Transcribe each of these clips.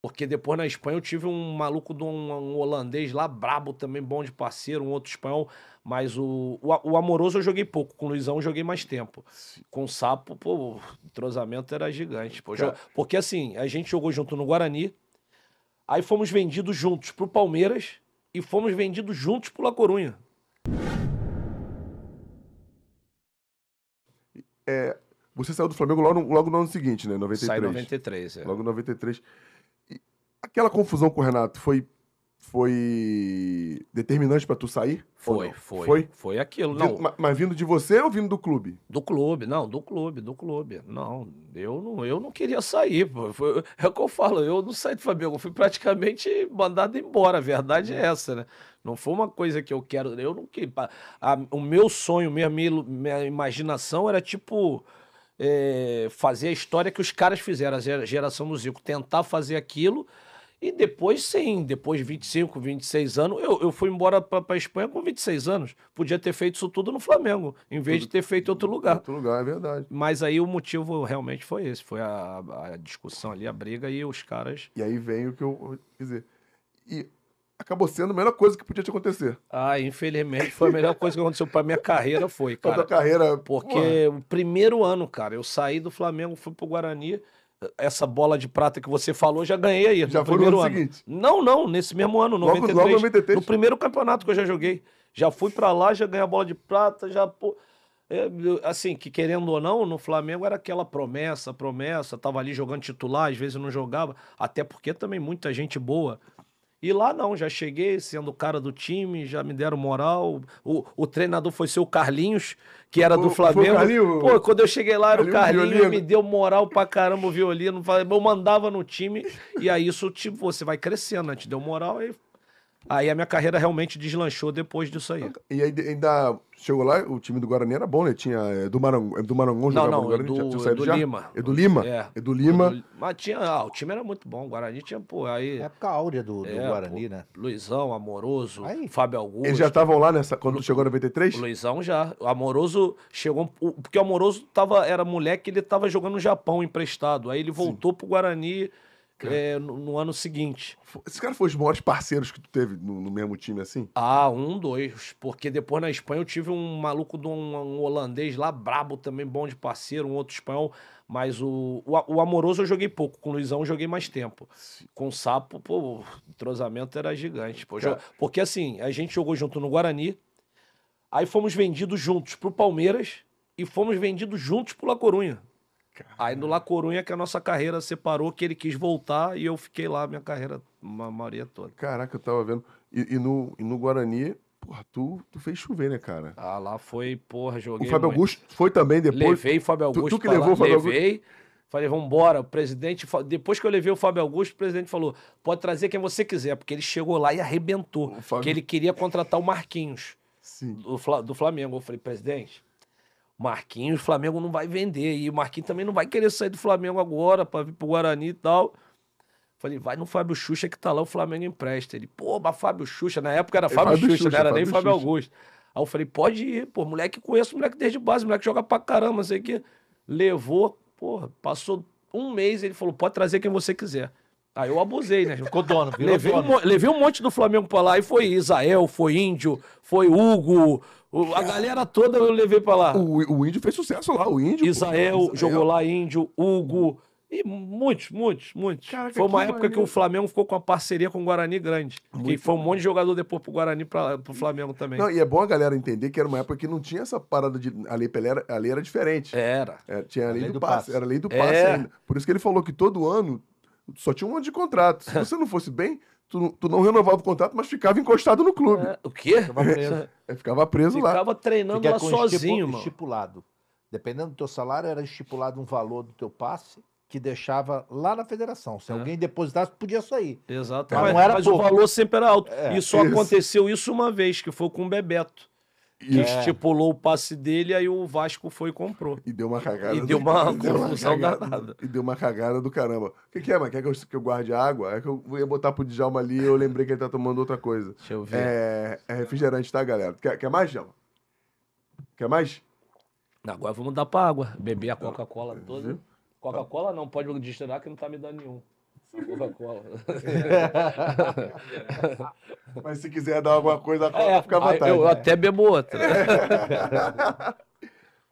Porque depois na Espanha eu tive um maluco de um, um, holandês lá, brabo também, bom de parceiro, um outro espanhol. Mas o, o, o amoroso eu joguei pouco, com o Luizão eu joguei mais tempo. Com o Sapo, pô, o entrosamento era gigante. Pô, Porque assim, a gente jogou junto no Guarani, aí fomos vendidos juntos pro Palmeiras e fomos vendidos juntos pro La Corunha. É, você saiu do Flamengo logo no, logo no ano seguinte, né? 93. Sai 93, é. Logo em 93. Aquela confusão com o Renato foi foi determinante para tu sair? Foi, foi, foi. Foi aquilo, não. Vindo, mas, vindo de você ou vindo do clube? Do clube, não, do clube, do clube. Não, eu não, eu não queria sair. Pô. Foi, é o que eu falo, eu não saí do Flamengo, eu fui praticamente mandado embora, a verdade é essa, né? Não foi uma coisa que eu quero, eu não queria. A, o meu sonho, minha, minha, minha imaginação era tipo é, fazer a história que os caras fizeram, a geração do Zico, tentar fazer aquilo. E depois, sim, depois de 25, 26 anos, eu, eu fui embora para a Espanha com 26 anos. Podia ter feito isso tudo no Flamengo, em vez tudo, de ter feito em outro lugar. Outro lugar, é verdade. Mas aí o motivo realmente foi esse: foi a, a discussão ali, a briga e os caras. E aí vem o que eu. Quer dizer, e acabou sendo a melhor coisa que podia te acontecer. Ah, infelizmente foi a melhor coisa que aconteceu para minha carreira foi, cara. Pra tua carreira, porque o primeiro ano, cara, eu saí do Flamengo, fui pro Guarani, essa bola de prata que você falou, já ganhei aí já no primeiro no ano. Seguinte. Não, não, nesse mesmo ano, no logo, 93, logo 93. No primeiro campeonato que eu já joguei. Já fui para lá, já ganhei a bola de prata, já é, assim, que querendo ou não, no Flamengo era aquela promessa, promessa, tava ali jogando titular, às vezes não jogava, até porque também muita gente boa e lá não, já cheguei sendo o cara do time, já me deram moral. O, o treinador foi seu Carlinhos, que era o, do Flamengo. Pô, quando eu cheguei lá era o Carlinhos, Carlinho, me deu moral pra caramba o violino. Eu mandava no time, e aí isso, tipo, você vai crescendo, né? Te deu moral, e Aí a minha carreira realmente deslanchou depois disso aí. E ainda chegou lá, o time do Guarani era bom, né? Tinha é, do Marangon, é, do Marangon não, não, Guarani, Edu, tinha, Edu Lima. Edu Lima? É. Edu Lima. Edu, é. é mas tinha, ah, o time era muito bom, o Guarani tinha, pô, aí... É época áurea do, do é, Guarani, pô, né? Luizão, Amoroso, aí. Fábio Augusto. Eles já estavam lá nessa, quando Lu, chegou em 93? Luizão já. O Amoroso chegou, porque o Amoroso tava, era moleque, ele tava jogando no Japão emprestado, aí ele voltou Sim. pro Guarani é, no, no, ano seguinte. Esse cara foi os maiores parceiros que tu teve no, no, mesmo time, assim? Ah, um, dois. Porque depois na Espanha eu tive um maluco de um, um holandês lá, brabo também, bom de parceiro, um outro espanhol. Mas o, o, o, Amoroso eu joguei pouco, com o Luizão eu joguei mais tempo. Com o Sapo, pô, o entrosamento era gigante. Pô, Porque assim, a gente jogou junto no Guarani, aí fomos vendidos juntos pro Palmeiras e fomos vendidos juntos pro La Corunha. Aí no La Corunha que a nossa carreira separou, que ele quis voltar e eu fiquei lá minha carreira, uma maioria toda. Caraca, eu tava vendo. E, e, no, e no Guarani, porra, tu, tu fez chover, né, cara? Ah, lá foi, porra, joguei. O Fábio muito. Augusto foi também depois. Levei o Fábio Augusto. Tu, tu que levou lá, o Fábio levei, Falei, vambora. O presidente. Depois que eu levei o Fábio Augusto, o presidente falou: pode trazer quem você quiser, porque ele chegou lá e arrebentou. Fábio... Que ele queria contratar o Marquinhos. Sim. Do, do Flamengo. Eu falei, presidente Marquinhos, o Flamengo não vai vender. E o Marquinhos também não vai querer sair do Flamengo agora para vir pro Guarani e tal. Falei, vai no Fábio Xuxa que tá lá, o Flamengo empresta. Ele, pô, mas Fábio Xuxa, na época era é, Fábio, Fábio Xuxa, Xuxa, não era Fábio nem Xuxa. Fábio Augusto. Aí eu falei, pode ir, pô, moleque conheço moleque desde base, moleque joga pra caramba, sei que. Levou, porra, passou um mês, ele falou, pode trazer quem você quiser. Aí eu abusei, né? Ficou dono, virou levei, dono. Um, levei um monte do Flamengo pra lá e foi Isael, foi Índio, foi Hugo, o, a galera toda eu levei para lá. O, o Índio fez sucesso lá, o Índio. Israel, pô, Israel. jogou lá, Índio, Hugo. E muitos, muitos, muitos. Caraca, foi uma época que o Flamengo ficou com uma parceria com o Guarani grande. Muito e foi um monte de jogador depois pro Guarani pro Flamengo também. Não, e é bom a galera entender que era uma época que não tinha essa parada de. A lei Pelé era, a lei era diferente. Era. É, tinha a lei, a lei do, do passe. passe. Era a lei do é. passe é. ainda. Por isso que ele falou que todo ano só tinha um ano de contrato. Se você não fosse bem, tu, tu não renovava o contrato, mas ficava encostado no clube. É, o quê? Ficava preso, é, ficava preso ficava lá. Ficava treinando é lá sozinho, mano. Estipulado. Dependendo do teu salário, era estipulado um valor do teu passe que deixava lá na federação. Se é. alguém depositasse, podia sair. Exato. Mas, mas, mas o valor sempre era alto. e é. só isso. aconteceu isso uma vez, que foi com o Bebeto. E é. estipulou o passe dele, aí o Vasco foi e comprou. E deu uma cagada. E deu uma confusão danada. E deu uma cagada do caramba. O que, que é, mano? Quer que eu, que eu guarde água? É que eu ia botar pro Djalma ali e eu lembrei que ele tá tomando outra coisa. Deixa eu ver. É, é refrigerante, tá, galera? Quer, quer mais, Djalma? Quer mais? Agora vamos dar pra água. Beber a Coca-Cola toda. Coca-Cola não, pode destilar que não tá me dando nenhum. Coca-Cola. Mas se quiser dar alguma coisa, a Coca é, fica à vontade. Eu né? até bebo outra. É.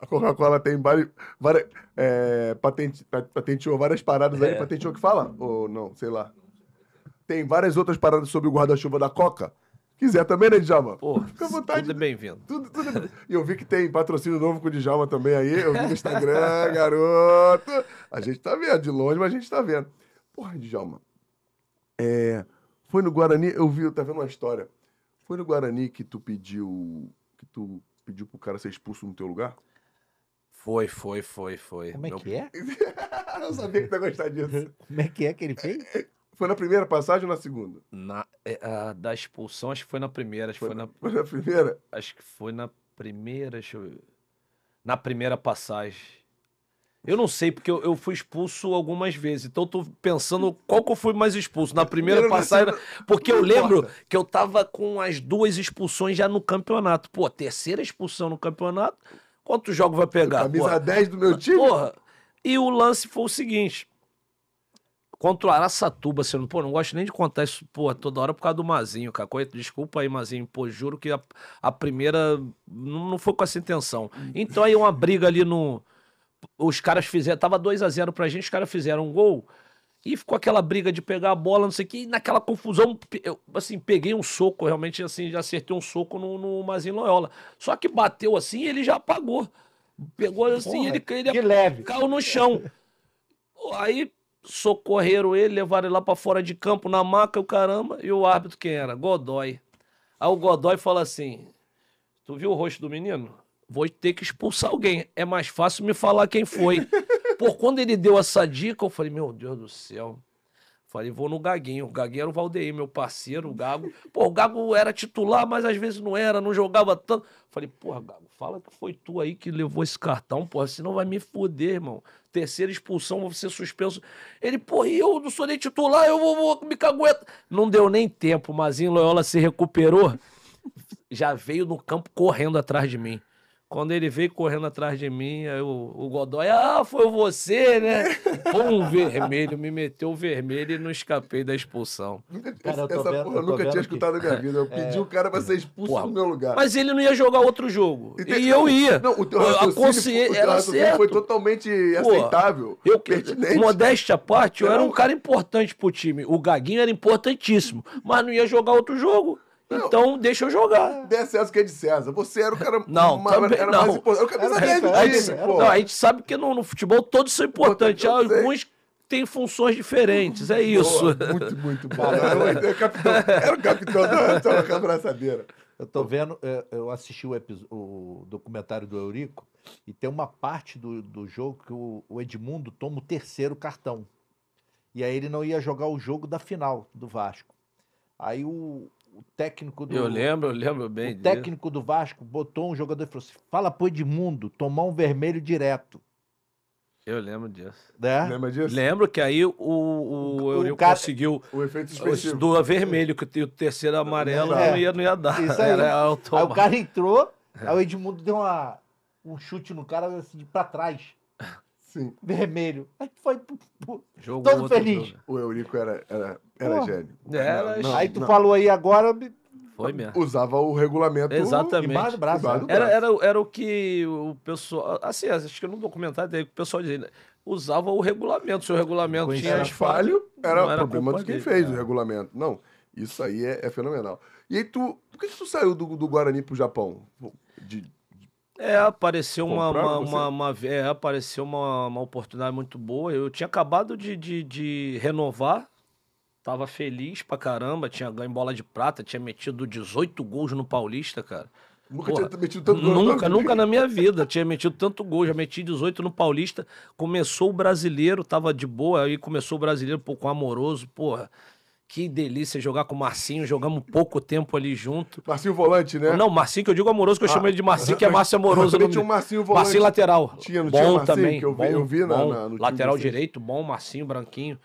A Coca-Cola tem várias. várias é, patente, patenteou várias paradas é. aí. Patenteou que fala? Ou não, sei lá. Tem várias outras paradas sobre o guarda-chuva da Coca. Quiser também, né, Djalma? Pô, Fica à vontade. Tudo é bem-vindo. Tudo, tudo... É e eu vi que tem patrocínio novo com o Djalma também aí. Eu vi no Instagram, garoto. A gente tá vendo, de longe, mas a gente tá vendo. Porra, Djalma. É, foi no Guarani, eu vi, eu tá vendo uma história. Foi no Guarani que tu pediu. Que tu pediu pro cara ser expulso no teu lugar? Foi, foi, foi, foi. Como é Meu... que é? eu sabia que tu ia gostar disso. Como é que é que ele fez? Foi na primeira passagem ou na segunda? Na, é, da expulsão, acho que foi na primeira. Acho foi, foi, na, foi na primeira? Acho que foi na primeira, deixa eu ver. Na primeira passagem. Eu não sei, porque eu, eu, fui expulso algumas vezes. Então eu tô pensando qual que eu fui mais expulso. Na primeira passagem. Porque eu lembro que eu tava com as duas expulsões já no campeonato. Pô, terceira expulsão no campeonato. Quantos jogos vai pegar? Camisa porra? 10 do meu time? Porra. E o lance foi o seguinte. Contra o Araçatuba, sendo. pô, não gosto nem de contar isso, pô, toda hora por causa do Mazinho, cara. Desculpa aí, Mazinho, pô, juro que a, a primeira não, não foi com essa intenção. Então aí uma briga ali no, os caras fizeram, tava 2 a 0 pra gente, os caras fizeram um gol. E ficou aquela briga de pegar a bola, não sei o que, e naquela confusão, eu, assim, peguei um soco, realmente, assim, já acertei um soco no, no Mazinho Loyola. Só que bateu assim e ele já apagou. Pegou assim, Porra, ele, ele leve. caiu no chão. Aí socorreram ele, levaram ele lá para fora de campo, na maca, o caramba, e o árbitro quem era? Godoy. Aí o Godoy fala assim: Tu viu o rosto do menino? vou ter que expulsar alguém. É mais fácil me falar quem foi. Por quando ele deu essa dica, eu falei, meu Deus do céu. Falei, vou no Gaguinho. O Gaguinho era o Valdeir, meu parceiro, o Gago. Pô, o Gago era titular, mas às vezes não era, não jogava tanto. Falei, porra, Gago, fala que foi tu aí que levou esse cartão, porra, senão vai me foder, irmão. Terceira expulsão, vou ser suspenso. Ele, porra, eu não sou nem titular, eu vou, vou me cagueta. Não deu nem tempo, mas em Loyola se recuperou. Já veio no campo correndo atrás de mim. Quando ele veio correndo atrás de mim, aí o Godoy, ah, foi você, né? O vermelho, me meteu o vermelho e não escapei da expulsão. cara, essa vendo, porra eu nunca tinha escutado que... na minha vida. Eu é. pedi é... o cara pra ser expulso porra, do meu lugar. Mas ele não ia jogar outro jogo. Entendi. E eu ia. Não, o teu raciocínio, consci... o teu raciocínio foi totalmente porra, aceitável, eu, pertinente. Modéstia à parte, eu era um cara importante pro time. O Gaguinho era importantíssimo, mas não ia jogar outro jogo. Não. Então deixa eu jogar. É. Der César que é de César. Você era o cara não, uma, também, era não. mais importante. Era o é, a, gente, Não, a gente sabe que no, no futebol todos são importantes. alguns têm funções diferentes, é isso. Boa, muito, muito bom. era, capitão, era o capitão da abraçadeira. Eu tô vendo, é, eu assisti o, o, documentário do Eurico e tem uma parte do, do jogo que o, o Edmundo toma o terceiro cartão. E aí ele não ia jogar o jogo da final do Vasco. Aí o, o técnico do. Eu lembro, eu lembro bem. O disso. técnico do Vasco botou um jogador e falou assim: fala pro Edmundo, tomar um vermelho direto. Eu lembro disso. Né? Lembra disso? Lembro que aí o, o, o Eurico cara... conseguiu o efeito suspensivo. do vermelho, que o terceiro amarelo é. não, ia, não ia dar. Isso aí. Era aí o cara entrou, é. aí o Edmundo deu uma, um chute no cara assim, pra trás. Sim. Vermelho. Aí foi todo feliz. Jogo. O Eurico era, era era Porra. gênio. É, era não, aí tu não. falou aí agora. Foi mesmo. Usava o regulamento Exatamente. do braço. Né? do braço. Era, era, era o que o pessoal. Assim, acho que no documentário o pessoal dizia né, Usava o regulamento. Se o regulamento tinha. Era falho, era, era problema de quem dele, fez cara. É. o regulamento. Não. Isso aí é, é, fenomenal. E aí tu. Por que tu saiu do, do Guarani pro Japão? De, é, apareceu uma, uma, uma, uma, é, apareceu uma, uma oportunidade muito boa. Eu tinha acabado de, de, de renovar Tava feliz pra caramba, tinha ganho bola de prata, tinha metido 18 gols no Paulista, cara. Nunca Porra, tinha metido tanto gol. Nunca, na nunca na minha vida tinha metido tanto gol. Já meti 18 no Paulista. Começou o brasileiro, tava de boa. Aí começou o brasileiro um pouco amoroso. Porra, que delícia jogar com o Marcinho. Jogamos pouco tempo ali junto. Marcinho Volante, né? Não, Marcinho que eu digo amoroso, que eu ah, chamo ele de Marcinho, que é Márcio Amoroso. Também né? tinha um Marcinho Volante. Marcinho Lateral. Tinha, não bom tinha Marcinho, também. Que eu vi, bom, eu vi na, bom, na, no Lateral direito, bom, Marcinho Branquinho.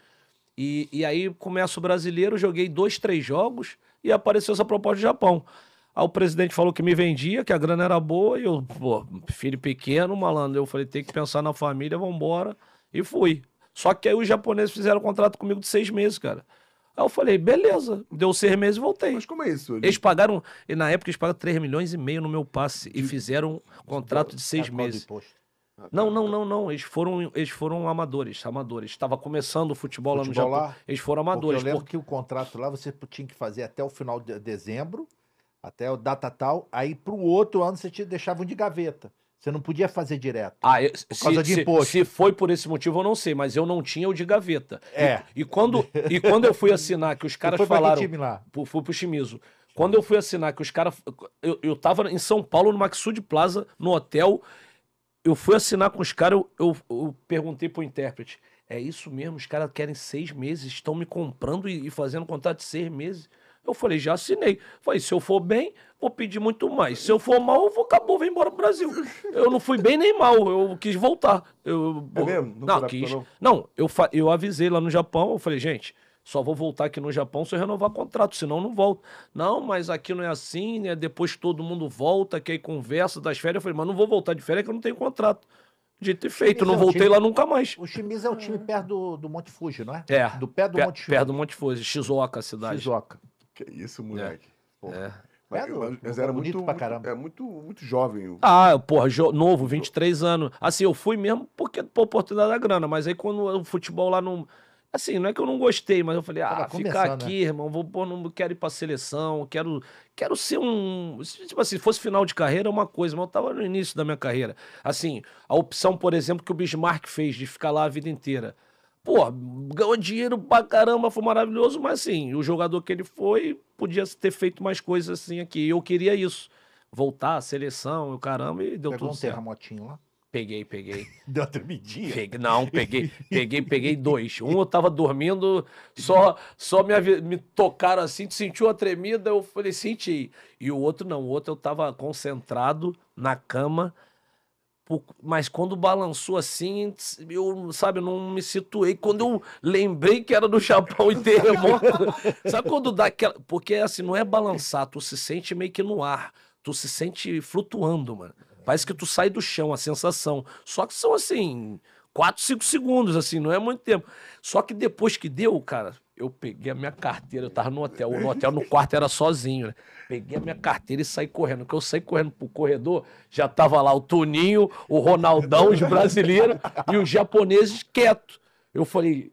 E, e aí começo brasileiro, joguei dois, três jogos e apareceu essa proposta do Japão. Aí o presidente falou que me vendia, que a grana era boa, e eu, pô, filho pequeno, malandro, eu falei, tem que pensar na família, vambora, e fui. Só que aí os japoneses fizeram um contrato comigo de seis meses, cara. Aí eu falei, beleza, deu seis meses e voltei. Mas como é isso? Eles pagaram, e na época eles pagaram 3 milhões e meio no meu passe, de... e fizeram um contrato de seis meses. De não, não, não, não. Eles foram, eles foram amadores, amadores. Estava começando o futebol, futebol, lá no Japão. Lá, eles foram amadores. Porque eu lembro porque... que o contrato lá você tinha que fazer até o final de dezembro, até o data tal. Aí para o outro ano você te deixava de gaveta. Você não podia fazer direto. Ah, eu, por causa se, imposto. Se, foi por esse motivo, eu não sei, mas eu não tinha o de gaveta. É. E, e quando, e quando eu fui assinar, que os caras foi falaram. Time lá? Fui pro Chimizo. Quando eu fui assinar, que os caras. Eu, eu tava em São Paulo, no Maxud Plaza, no hotel, eu fui assinar com os caras, eu, eu, eu perguntei pro intérprete, é isso mesmo, os caras querem seis meses, estão me comprando e, e fazendo contrato de seis meses. Eu falei, já assinei. Falei, se eu for bem, vou pedir muito mais. Se eu for mal, eu vou, acabou, vem embora pro Brasil. Eu não fui bem nem mal, eu quis voltar. Eu, é mesmo? Não, não quis. Não, não eu, eu avisei lá no Japão, eu falei, gente, só vou voltar aqui no Japão se eu renovar contrato, senão não volto. Não, mas aqui não é assim, né? Depois todo mundo volta, que aí conversa das férias. Eu falei, mas não vou voltar de férias que eu não tenho contrato. Dito e feito, não é voltei time, lá nunca mais. O Shimizu é o time perto do, do Monte Fuji, não é? É. Do pé do Monte Fuji. Perto do Monte Fuji, Shizuoka, a cidade. Shizuoka. Que isso, moleque. É. Mas, é, mas, mas era é muito, pra caramba. É muito, muito jovem. Ah, porra, jo, novo, 23 anos. Assim, eu fui mesmo porque por oportunidade da grana, mas aí quando o futebol lá não Assim, não é que eu não gostei, mas eu falei, ah, ficar né? aqui, né? irmão, vou, pô, não quero ir pra seleção, quero, quero ser um. Tipo assim, se fosse final de carreira é uma coisa, mas eu tava no início da minha carreira. Assim, a opção, por exemplo, que o Bismarck fez de ficar lá a vida inteira. Pô, ganhou dinheiro pra caramba, foi maravilhoso, mas assim, o jogador que ele foi podia ter feito mais coisas assim aqui. E eu queria isso. Voltar à seleção, eu caramba, e deu Pegou tudo um certo. motinho lá? Peguei, peguei. Deu uma tremidinha? Peguei, não, peguei, peguei, peguei dois. Um eu tava dormindo, só só me, me tocaram assim, sentiu uma tremida, eu falei, senti. E o outro não, o outro eu tava concentrado na cama, mas quando balançou assim, eu, sabe, não me situei. Quando eu lembrei que era do Japão e terremoto, sabe quando dá aquela. Porque assim, não é balançar, tu se sente meio que no ar, tu se sente flutuando, mano. Parece que tu sai do chão, a sensação. Só que são assim, 4, 5 segundos, assim, não é muito tempo. Só que depois que deu, cara, eu peguei a minha carteira, eu tava no hotel, no hotel no quarto era sozinho, né? Peguei a minha carteira e saí correndo. Que eu saí correndo pro corredor, já tava lá o Toninho, o Ronaldão, os brasileiros e os japoneses quieto. Eu falei,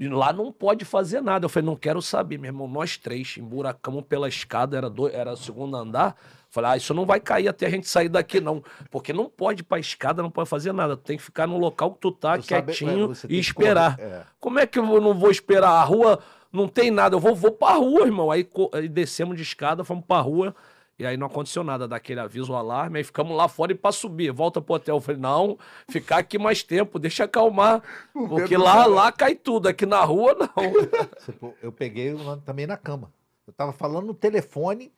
lá não pode fazer nada. Eu falei, não quero saber, meu irmão. Nós três emburacamos pela escada, era, do, era segundo andar. Falei, ah, isso não vai cair até a gente sair daqui, não. Porque não pode ir pra escada, não pode fazer nada. Tem que ficar no local que tu tá, é, quietinho sabe, e esperar. É. Como é que eu não vou esperar? A rua não tem nada. Eu vou, vou pra rua, irmão. Aí, aí descemos de escada, fomos pra rua. E aí não aconteceu nada daquele aviso, o alarme, aí ficamos lá fora e para subir, volta pro hotel. Eu falei, não, ficar aqui mais tempo, deixa acalmar. Porque lá, lá cai tudo, aqui na rua não. Eu peguei também na cama. Eu tava falando no telefone,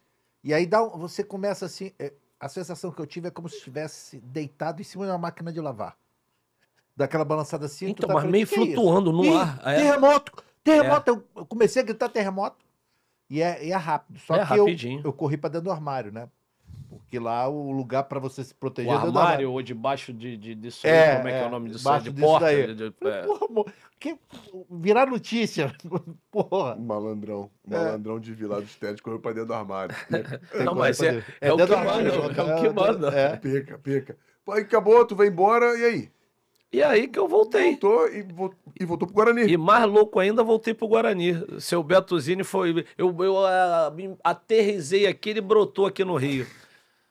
e aí dá, você começa assim. É, a sensação que eu tive é como se estivesse deitado em cima de uma máquina de lavar. Daquela balançada assim. Então, tá mas falando, meio é flutuando é no ar. Terremoto! Terremoto! É. Eu comecei a gritar terremoto. E é, e é rápido. Só é, que rapidinho. eu, eu corri para dentro do armário, né? Porque lá o lugar para você se proteger. É o armário, armário, ou debaixo de, de, disso é, como é, é, que é o nome disso? Debaixo de porta. Daí. De, é. Porra, amor, que, virar notícia. Porra. Malandrão. É. Malandrão de Vilar dos Teles correu pra dentro do armário. Não, mas é, é, é, o que manda. É o que manda. Pica, pica. Aí acabou, tu vai embora, e aí? E é aí que eu voltei. Voltou e, vo... e voltou pro Guarani. E mais louco ainda, voltei pro Guarani. Seu Beto Zini foi. Eu, eu aterrisei aqui, ele brotou aqui no Rio.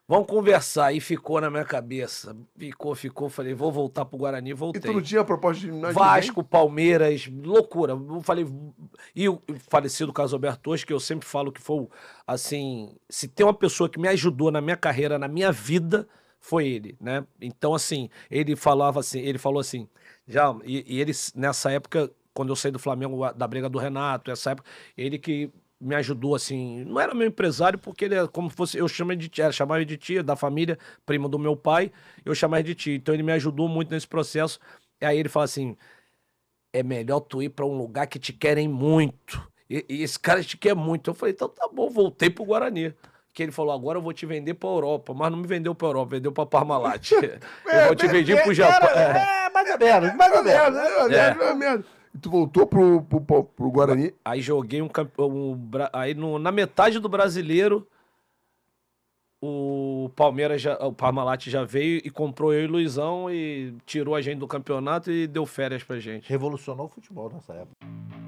Vamos conversar. E ficou na minha cabeça. Ficou, ficou. Falei, vou voltar pro Guarani. Voltei. E todo dia a proposta de Vasco, Palmeiras, loucura. falei. E o falecido Caso Alberto hoje que eu sempre falo que foi, assim. Se tem uma pessoa que me ajudou na minha carreira, na minha vida foi ele, né? Então, assim, ele falava assim, ele falou assim, já, e, e ele, nessa época, quando eu saí do Flamengo, da briga do Renato, essa época, ele que me ajudou assim, não era meu empresário porque ele é como fosse, eu chamo de tia, chamava de tia da família, primo do meu pai, eu chamava de tia. Então ele me ajudou muito nesse processo. E aí ele fala assim: "É melhor tu ir para um lugar que te querem muito. E, e, esse cara te quer muito". Eu falei: "Então tá bom, voltei pro Guarani" que ele falou: agora eu vou te vender pra Europa. Mas não me vendeu pra Europa, vendeu pra Parmalat. é, eu vou te vender é, pro Japão. É, mais ou menos, mais ou menos. É. Mais ou menos. Tu voltou pro, pro, pro, pro Guarani? Aí joguei um. um aí no, na metade do brasileiro, o Palmeiras, já, o Parmalat já veio e comprou eu e Luizão e tirou a gente do campeonato e deu férias pra gente. Revolucionou o futebol nessa época.